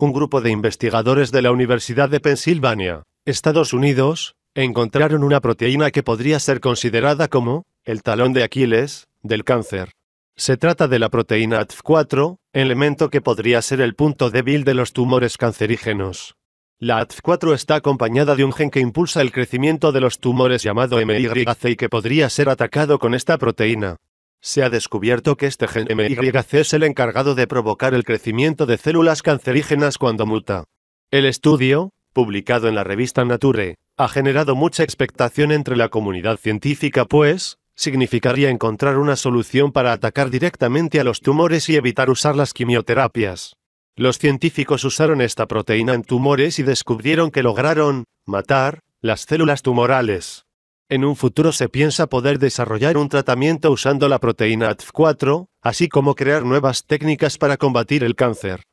un grupo de investigadores de la Universidad de Pensilvania, Estados Unidos, encontraron una proteína que podría ser considerada como el talón de Aquiles del cáncer. Se trata de la proteína ATF4, elemento que podría ser el punto débil de los tumores cancerígenos. La ATF4 está acompañada de un gen que impulsa el crecimiento de los tumores llamado MYC y que podría ser atacado con esta proteína. Se ha descubierto que este gen MYC es el encargado de provocar el crecimiento de células cancerígenas cuando muta. El estudio, publicado en la revista Nature, ha generado mucha expectación entre la comunidad científica pues, significaría encontrar una solución para atacar directamente a los tumores y evitar usar las quimioterapias. Los científicos usaron esta proteína en tumores y descubrieron que lograron matar las células tumorales. En un futuro se piensa poder desarrollar un tratamiento usando la proteína ATF4, así como crear nuevas técnicas para combatir el cáncer.